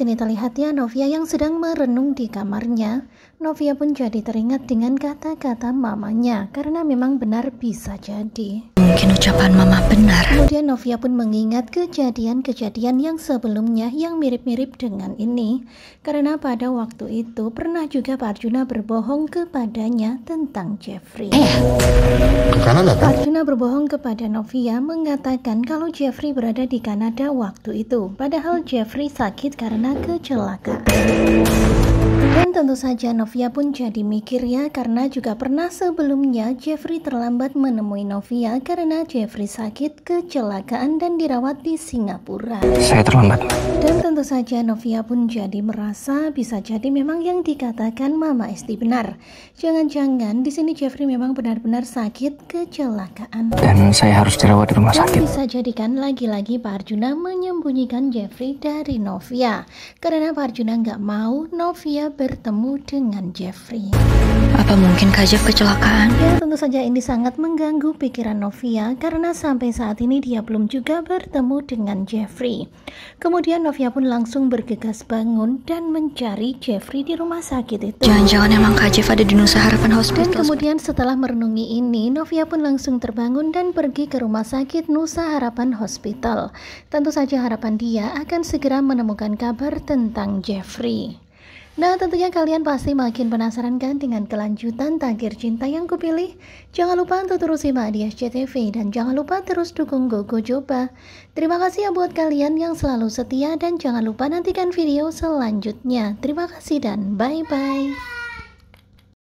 sini terlihatnya Novia yang sedang merenung di kamarnya. Novia pun jadi teringat dengan kata-kata mamanya karena memang benar bisa jadi. Mungkin ucapan mama benar. Kemudian Novia pun mengingat kejadian-kejadian yang sebelumnya yang mirip-mirip dengan ini. Karena pada waktu itu pernah juga Parjuna berbohong kepadanya tentang Jeffrey. Eh. Kanada kan? Arjuna berbohong kepada Novia mengatakan kalau Jeffrey berada di Kanada waktu itu, padahal Jeffrey sakit karena kecelakaan. Dan tentu saja Novia pun jadi mikir ya karena juga pernah sebelumnya Jeffrey terlambat menemui Novia karena Jeffrey sakit kecelakaan dan dirawat di Singapura. Saya terlambat tentu saja Novia pun jadi merasa bisa jadi memang yang dikatakan Mama Esti benar. Jangan-jangan di sini Jeffrey memang benar-benar sakit kecelakaan. Dan saya harus dirawat di rumah Dan sakit. bisa jadikan lagi-lagi Pak Arjuna menyebabkan menyembunyikan Jeffrey dari Novia karena Parjuna nggak mau Novia bertemu dengan Jeffrey. Apa mungkin Kak Jeff kecelakaan? Ya tentu saja ini sangat mengganggu pikiran Novia karena sampai saat ini dia belum juga bertemu dengan Jeffrey. Kemudian Novia pun langsung bergegas bangun dan mencari Jeffrey di rumah sakit itu. Jangan-jangan emang Kak Jeff ada di Nusa Harapan Hospital. Dan kemudian setelah merenungi ini, Novia pun langsung terbangun dan pergi ke rumah sakit Nusa Harapan Hospital. Tentu saja harapan dia akan segera menemukan kabar tentang Jeffrey. Nah tentunya kalian pasti makin penasaran kan dengan kelanjutan takdir cinta yang kupilih? Jangan lupa untuk terus simak di SCTV dan jangan lupa terus dukung Gogo Joba. Terima kasih ya buat kalian yang selalu setia dan jangan lupa nantikan video selanjutnya. Terima kasih dan bye-bye.